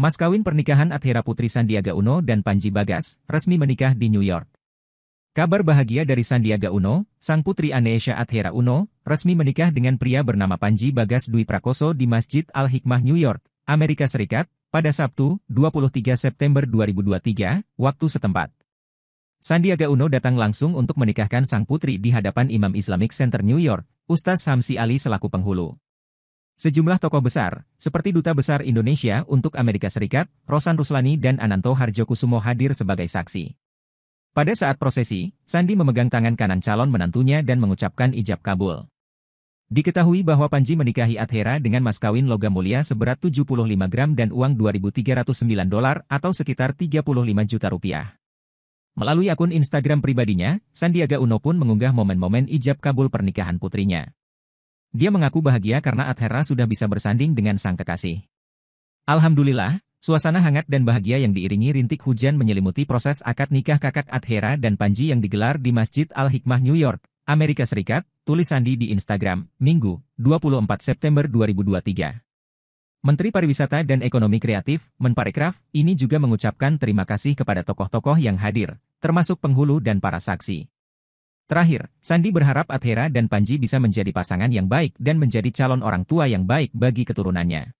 Mas kawin pernikahan Athera Putri Sandiaga Uno dan Panji Bagas, resmi menikah di New York. Kabar bahagia dari Sandiaga Uno, sang putri Anesha Athera Uno, resmi menikah dengan pria bernama Panji Bagas Dwi Prakoso di Masjid Al-Hikmah New York, Amerika Serikat, pada Sabtu, 23 September 2023, waktu setempat. Sandiaga Uno datang langsung untuk menikahkan sang putri di hadapan Imam Islamic Center New York, Ustaz Samsi Ali selaku penghulu. Sejumlah tokoh besar, seperti Duta Besar Indonesia untuk Amerika Serikat, Rosan Ruslani dan Ananto Harjokusumo hadir sebagai saksi. Pada saat prosesi, Sandi memegang tangan kanan calon menantunya dan mengucapkan ijab kabul. Diketahui bahwa Panji menikahi Adhera dengan mas kawin logam mulia seberat 75 gram dan uang 2.309 dolar atau sekitar 35 juta rupiah. Melalui akun Instagram pribadinya, Sandiaga Uno pun mengunggah momen-momen ijab kabul pernikahan putrinya. Dia mengaku bahagia karena Athera sudah bisa bersanding dengan sang kekasih. Alhamdulillah, suasana hangat dan bahagia yang diiringi rintik hujan menyelimuti proses akad nikah kakak Athera dan Panji yang digelar di Masjid Al-Hikmah New York, Amerika Serikat, tulis Sandi di Instagram, Minggu, 24 September 2023. Menteri Pariwisata dan Ekonomi Kreatif, Menparekraf, ini juga mengucapkan terima kasih kepada tokoh-tokoh yang hadir, termasuk penghulu dan para saksi. Terakhir, Sandi berharap Athera dan Panji bisa menjadi pasangan yang baik dan menjadi calon orang tua yang baik bagi keturunannya.